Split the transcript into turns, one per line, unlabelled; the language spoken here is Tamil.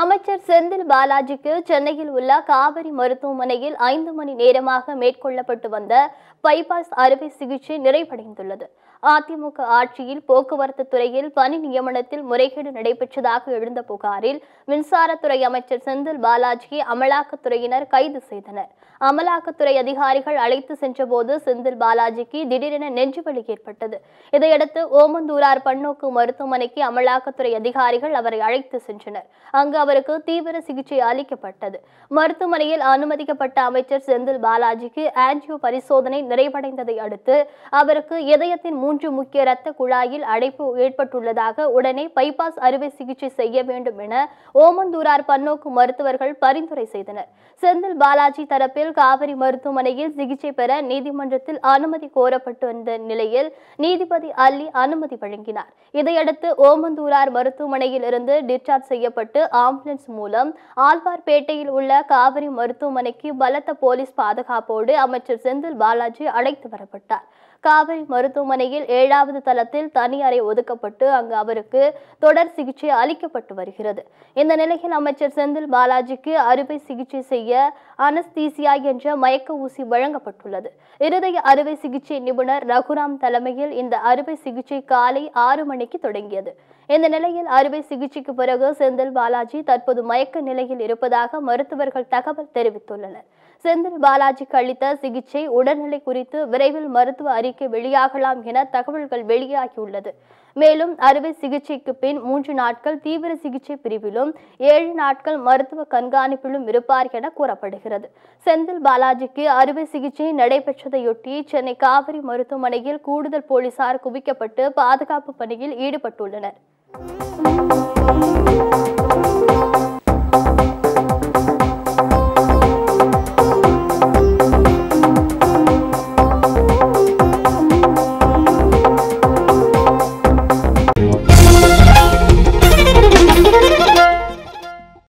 அமைச்சர் செந்தில் பாலாஜிக்கு சென்னையில் உள்ள காவிரி மருத்துவமனையில் ஐந்து மணி நேரமாக மேற்கொள்ளப்பட்டு வந்த பைபாஸ் அறுவை சிகிச்சை நிறைவடைந்துள்ளது அதிமுக ஆட்சியில் போக்குவரத்து துறையில் பணி நியமனத்தில் முறைகேடு நடைபெற்றதாக எழுந்த புகாரில் மின்சாரத்துறை அமைச்சர் செந்தில் பாலாஜியை அமலாக்கத்துறையினர் கைது செய்தனர் அமலாக்கத்துறை அதிகாரிகள் அழைத்து சென்றபோது செந்தில் பாலாஜிக்கு திடீரென நெஞ்சுவலி ஏற்பட்டது இதையடுத்து ஓமந்தூரார் பன்னோக்கு மருத்துவமனைக்கு அமலாக்கத்துறை அதிகாரிகள் அவரை அழைத்து சென்றனர் அங்கு அவருக்கு தீவிர சிகிச்சை அளிக்கப்பட்டது மருத்துவமனையில் அனுமதிக்கப்பட்ட அமைச்சர் செந்தில் பாலாஜிக்கு ஆன்ஜியோ பரிசோதனை நிறைவடைந்ததை அடுத்து அவருக்கு இதயத்தின் மூன்று முக்கிய இரத்த குழாயில் அடைப்பு ஏற்பட்டுள்ளதாக உடனே பைபாஸ் அறுவை சிகிச்சை செய்ய வேண்டும் என ஓமந்தூரார் பன்னோக்கு மருத்துவர்கள் பரிந்துரை செய்தனர் செந்தில் பாலாஜி தரப்பில் காவிரி மருத்துவமனையில் சிகிச்சை பெற நீதிமன்றத்தில் அனுமதி கோரப்பட்டு வந்த நிலையில் நீதிபதி அலி அனுமதி வழங்கினார் இதையடுத்து ஓமந்தூரார் மருத்துவமனையில் இருந்து டிஸ்சார்ஜ் செய்யப்பட்டு ஆம்புலன்ஸ் மூலம் ஆழ்வார்பேட்டையில் உள்ள காவிரி மருத்துவமனைக்கு பலத்த போலீஸ் பாதுகாப்போடு அமைச்சர் செந்தில் பாலாஜி அழைத்து வரப்பட்டார் காவிரி மருத்துவமனையில் ஏழாவது தளத்தில் தனி அறை ஒதுக்கப்பட்டு அங்கு அவருக்கு தொடர் சிகிச்சை அளிக்கப்பட்டு வருகிறது இந்த நிலையில் அமைச்சர் செந்தில் பாலாஜிக்கு அறுவை சிகிச்சை செய்ய அனஸ்தீசியா என்ற மயக்க ஊசி வழங்கப்பட்டுள்ளது இருதய அறுவை சிகிச்சை நிபுணர் ரகுராம் தலைமையில் இந்த அறுவை சிகிச்சை காலை ஆறு மணிக்கு தொடங்கியது இந்த நிலையில் அறுவை சிகிச்சைக்கு பிறகு செந்தில் பாலாஜி தற்போது மயக்க நிலையில் இருப்பதாக மருத்துவர்கள் தகவல் தெரிவித்துள்ளனர் செந்தில் பாலாஜிக்கு அளித்த சிகிச்சை உடல்நிலை குறித்து விரைவில் மருத்துவ அறிக்கை வெளியாகலாம் என தகவல்கள் வெளியாகியுள்ளது மேலும் அறுவை சிகிச்சைக்கு பின் மூன்று நாட்கள் தீவிர சிகிச்சை பிரிவிலும் ஏழு நாட்கள் மருத்துவ கண்காணிப்பிலும் இருப்பார் என கூறப்படுகிறது செந்தில் பாலாஜிக்கு அறுவை சிகிச்சை நடைபெற்றதையொட்டி சென்னை காவிரி மருத்துவமனையில் கூடுதல் போலீசார் குவிக்கப்பட்டு பாதுகாப்பு பணியில் ஈடுபட்டுள்ளனர்